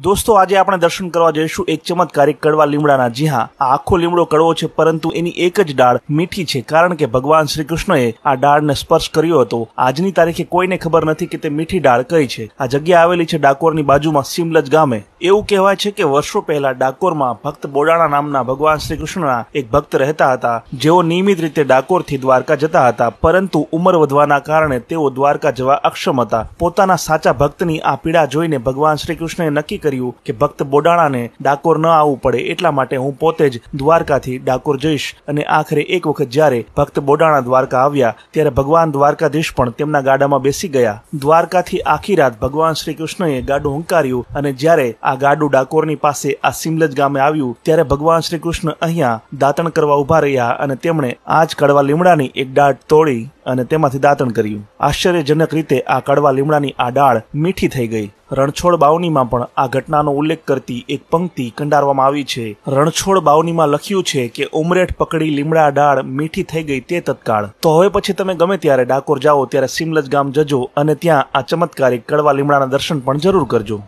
દોસ્તો આજે આપણે દર્શન કરવા જઈશું એક ચમત્કારિક કડવા લીમડાના જી હા આ આખો લીમડો કડવો છે પરંતુ એની એક જ ડાળ મીઠી છે કારણ કે ભગવાન શ્રી કૃષ્ણએ આ ડાળને સ્પર્શ કર્યો હતો આજની તારીખે કોઈને ખબર નથી કે તે મીઠી ડાળ કઈ છે આ જગ્યા આવેલી છે ડાકોરની બાજુમાં સિમલજ ગામે એવું કહેવાય છે કે વર્ષો પહેલા ડાકોરમાં ભક્ત બોડાણા નામના ભગવાન શ્રી કૃષ્ણના એક ભક્ત રહેતા હતા જેઓ નિયમિત રીતે ડાકોરથી દ્વારકા જતા હતા પરંતુ ઉંમર વધવાના કારણે તેઓ દ્વારકા જવા અક્ષમ હતા પોતાના સાચા ભક્તની આ પીડા જોઈને ભગવાન શ્રી કૃષ્ણએ નક્કી કર્યું કે ભક્ત બોડાણાને ડાકોર ન આવવું પડે એટલા માટે હું પોતે જ દ્વારકાથી ડાકોર જઈશ અને આખરે એક વખત જ્યારે ભક્ત બોડાણા દ્વારકા આવ્યા ત્યારે ભગવાન દ્વારકાધીશ પણ તેમના ગાડામાં બેસી ગયા દ્વારકાથી આખી રાત ભગવાન શ્રી કૃષ્ણએ ગાડું હંકાર્યું અને જ્યારે આ ગાડું ડાકોરની પાસે આ સિમલજ ગામે આવ્યું ત્યારે ભગવાન શ્રી કૃષ્ણ અહીંયા દાંતણ કરવા ઉભા રહ્યા અને તેમણે આ જ કડવા લીમડાની એક દાટ તોડી અને તેમાંથી દાતણ કર્યું આશ્ચર્યજનક રીતે આ કડવા લીમડાની આ ડાળ મીઠી થઈ ગઈ રણછોડ બાવનીમાં પણ આ ઘટનાનો ઉલ્લેખ કરતી એક પંક્તિ કંડારવામાં આવી છે રણછોડ બાવનીમાં લખ્યું છે કે ઉમરેઠ પકડી લીમડા ડાળ મીઠી થઈ ગઈ તે તત્કાળ તો હવે પછી તમે ગમે ત્યારે ડાકોર જાઓ ત્યારે સિમલજ ગામ જજો અને ત્યાં આ ચમત્કારિક કડવા લીમડાના દર્શન પણ જરૂર કરજો